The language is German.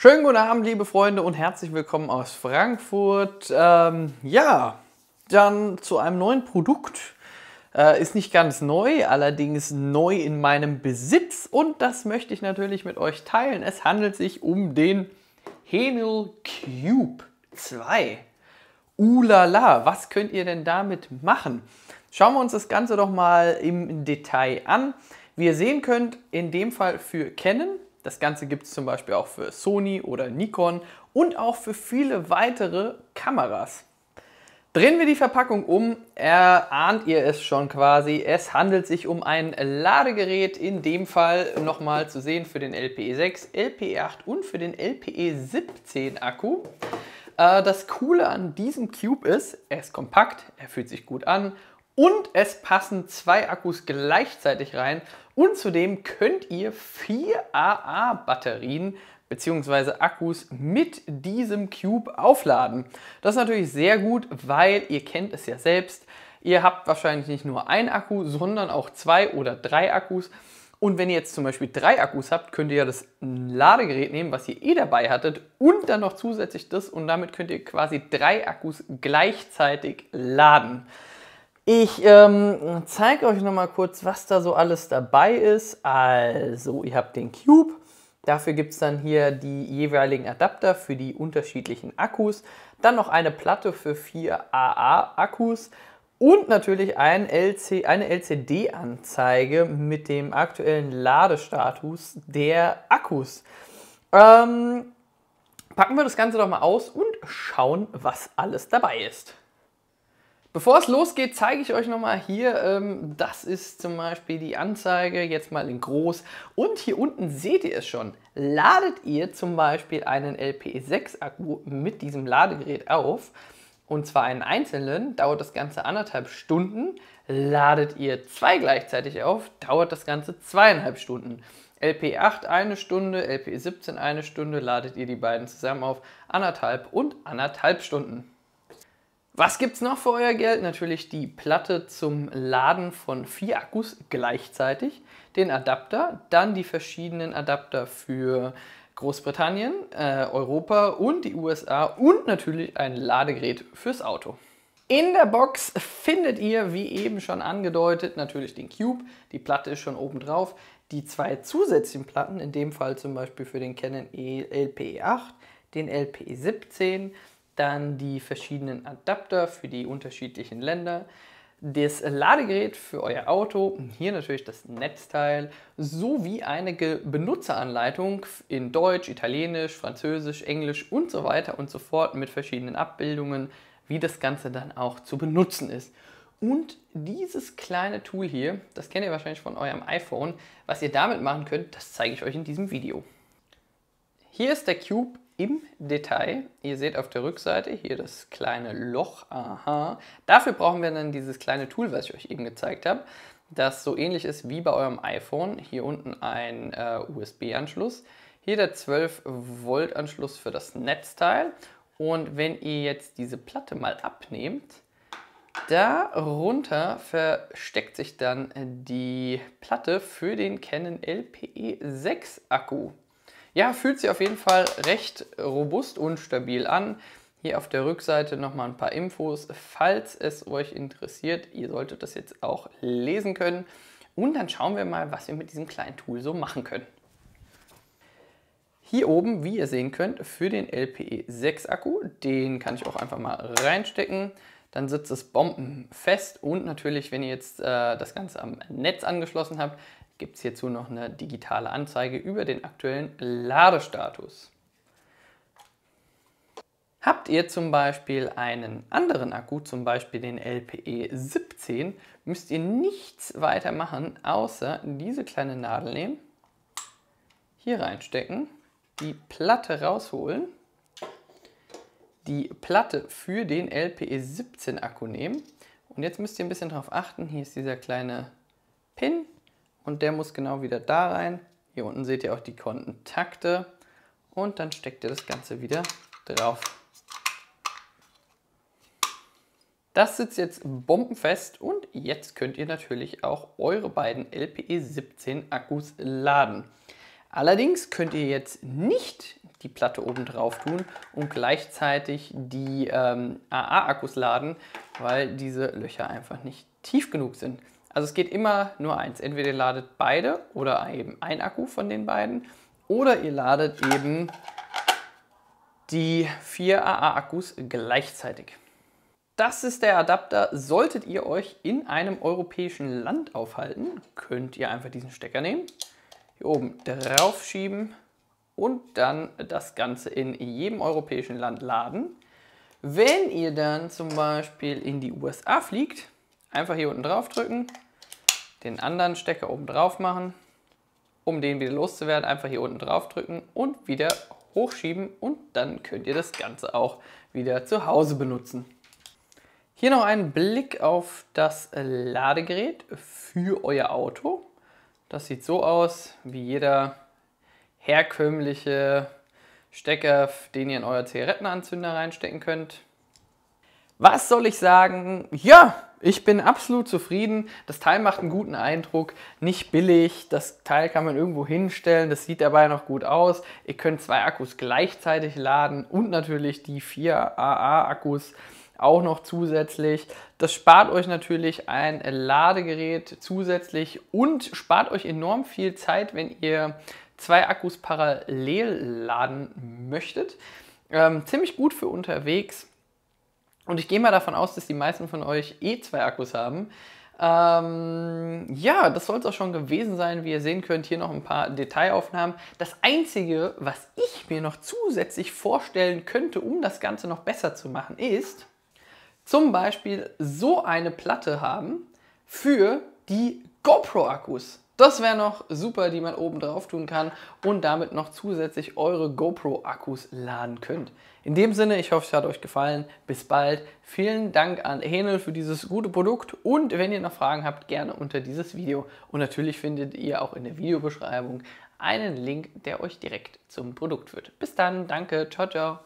Schönen guten Abend, liebe Freunde, und herzlich willkommen aus Frankfurt. Ähm, ja, dann zu einem neuen Produkt. Äh, ist nicht ganz neu, allerdings neu in meinem Besitz und das möchte ich natürlich mit euch teilen. Es handelt sich um den Henel Cube 2. Ulala, was könnt ihr denn damit machen? Schauen wir uns das Ganze doch mal im Detail an. Wie ihr sehen könnt, in dem Fall für Canon das Ganze gibt es zum Beispiel auch für Sony oder Nikon und auch für viele weitere Kameras. Drehen wir die Verpackung um, erahnt ihr es schon quasi. Es handelt sich um ein Ladegerät, in dem Fall nochmal zu sehen für den LPE6, LPE8 und für den LPE17 Akku. Äh, das Coole an diesem Cube ist, er ist kompakt, er fühlt sich gut an und es passen zwei Akkus gleichzeitig rein und zudem könnt ihr vier AA-Batterien bzw. Akkus mit diesem Cube aufladen. Das ist natürlich sehr gut, weil ihr kennt es ja selbst, ihr habt wahrscheinlich nicht nur ein Akku, sondern auch zwei oder drei Akkus. Und wenn ihr jetzt zum Beispiel drei Akkus habt, könnt ihr ja das Ladegerät nehmen, was ihr eh dabei hattet, und dann noch zusätzlich das und damit könnt ihr quasi drei Akkus gleichzeitig laden. Ich ähm, zeige euch nochmal kurz, was da so alles dabei ist. Also, ihr habt den Cube. Dafür gibt es dann hier die jeweiligen Adapter für die unterschiedlichen Akkus. Dann noch eine Platte für vier AA-Akkus. Und natürlich ein LC, eine LCD-Anzeige mit dem aktuellen Ladestatus der Akkus. Ähm, packen wir das Ganze doch mal aus und schauen, was alles dabei ist. Bevor es losgeht, zeige ich euch nochmal hier, ähm, das ist zum Beispiel die Anzeige, jetzt mal in groß. Und hier unten seht ihr es schon, ladet ihr zum Beispiel einen LPE6-Akku mit diesem Ladegerät auf, und zwar einen einzelnen, dauert das Ganze anderthalb Stunden. Ladet ihr zwei gleichzeitig auf, dauert das Ganze zweieinhalb Stunden. LP8 eine Stunde, LP17 eine Stunde, ladet ihr die beiden zusammen auf, anderthalb und anderthalb Stunden. Was gibt es noch für euer Geld? Natürlich die Platte zum Laden von vier Akkus gleichzeitig, den Adapter, dann die verschiedenen Adapter für Großbritannien, äh, Europa und die USA und natürlich ein Ladegerät fürs Auto. In der Box findet ihr, wie eben schon angedeutet, natürlich den Cube. Die Platte ist schon oben drauf. Die zwei zusätzlichen Platten, in dem Fall zum Beispiel für den Canon LPE 8, e den LPE 17, dann die verschiedenen Adapter für die unterschiedlichen Länder, das Ladegerät für euer Auto, hier natürlich das Netzteil, sowie einige Benutzeranleitung in Deutsch, Italienisch, Französisch, Englisch und so weiter und so fort mit verschiedenen Abbildungen, wie das Ganze dann auch zu benutzen ist. Und dieses kleine Tool hier, das kennt ihr wahrscheinlich von eurem iPhone, was ihr damit machen könnt, das zeige ich euch in diesem Video. Hier ist der Cube im Detail. Ihr seht auf der Rückseite hier das kleine Loch. Aha. Dafür brauchen wir dann dieses kleine Tool, was ich euch eben gezeigt habe, das so ähnlich ist wie bei eurem iPhone. Hier unten ein äh, USB-Anschluss. Hier der 12-Volt-Anschluss für das Netzteil. Und wenn ihr jetzt diese Platte mal abnehmt, Darunter versteckt sich dann die Platte für den Canon LPE 6 Akku. Ja, fühlt sich auf jeden Fall recht robust und stabil an. Hier auf der Rückseite nochmal ein paar Infos, falls es euch interessiert. Ihr solltet das jetzt auch lesen können. Und dann schauen wir mal, was wir mit diesem kleinen Tool so machen können. Hier oben, wie ihr sehen könnt, für den LPE6 Akku, den kann ich auch einfach mal reinstecken. Dann sitzt es bombenfest und natürlich, wenn ihr jetzt äh, das Ganze am Netz angeschlossen habt, gibt es hierzu noch eine digitale Anzeige über den aktuellen Ladestatus. Habt ihr zum Beispiel einen anderen Akku, zum Beispiel den LPE 17, müsst ihr nichts weiter machen, außer diese kleine Nadel nehmen, hier reinstecken, die Platte rausholen, die Platte für den LPE 17 Akku nehmen und jetzt müsst ihr ein bisschen darauf achten, hier ist dieser kleine Pin, und der muss genau wieder da rein. Hier unten seht ihr auch die Kontakte und dann steckt ihr das Ganze wieder drauf. Das sitzt jetzt bombenfest und jetzt könnt ihr natürlich auch eure beiden LPE17 Akkus laden. Allerdings könnt ihr jetzt nicht die Platte oben drauf tun und gleichzeitig die ähm, AA-Akkus laden, weil diese Löcher einfach nicht tief genug sind. Also es geht immer nur eins. Entweder ihr ladet beide oder eben ein Akku von den beiden oder ihr ladet eben die vier AA-Akkus gleichzeitig. Das ist der Adapter. Solltet ihr euch in einem europäischen Land aufhalten, könnt ihr einfach diesen Stecker nehmen, hier oben drauf schieben und dann das Ganze in jedem europäischen Land laden. Wenn ihr dann zum Beispiel in die USA fliegt, einfach hier unten drauf drücken, den anderen Stecker oben drauf machen, um den wieder loszuwerden, einfach hier unten drauf drücken und wieder hochschieben und dann könnt ihr das Ganze auch wieder zu Hause benutzen. Hier noch ein Blick auf das Ladegerät für euer Auto. Das sieht so aus wie jeder herkömmliche Stecker, den ihr in euer Zigarettenanzünder reinstecken könnt. Was soll ich sagen? Ja, ich bin absolut zufrieden. Das Teil macht einen guten Eindruck, nicht billig. Das Teil kann man irgendwo hinstellen, das sieht dabei noch gut aus. Ihr könnt zwei Akkus gleichzeitig laden und natürlich die vier AA-Akkus auch noch zusätzlich. Das spart euch natürlich ein Ladegerät zusätzlich und spart euch enorm viel Zeit, wenn ihr zwei Akkus parallel laden möchtet. Ähm, ziemlich gut für unterwegs und ich gehe mal davon aus, dass die meisten von euch eh zwei Akkus haben. Ähm, ja, das soll es auch schon gewesen sein. Wie ihr sehen könnt, hier noch ein paar Detailaufnahmen. Das Einzige, was ich mir noch zusätzlich vorstellen könnte, um das Ganze noch besser zu machen, ist zum Beispiel so eine Platte haben für die GoPro-Akkus. Das wäre noch super, die man oben drauf tun kann und damit noch zusätzlich eure GoPro-Akkus laden könnt. In dem Sinne, ich hoffe, es hat euch gefallen. Bis bald. Vielen Dank an Henel für dieses gute Produkt und wenn ihr noch Fragen habt, gerne unter dieses Video. Und natürlich findet ihr auch in der Videobeschreibung einen Link, der euch direkt zum Produkt führt. Bis dann, danke, ciao, ciao.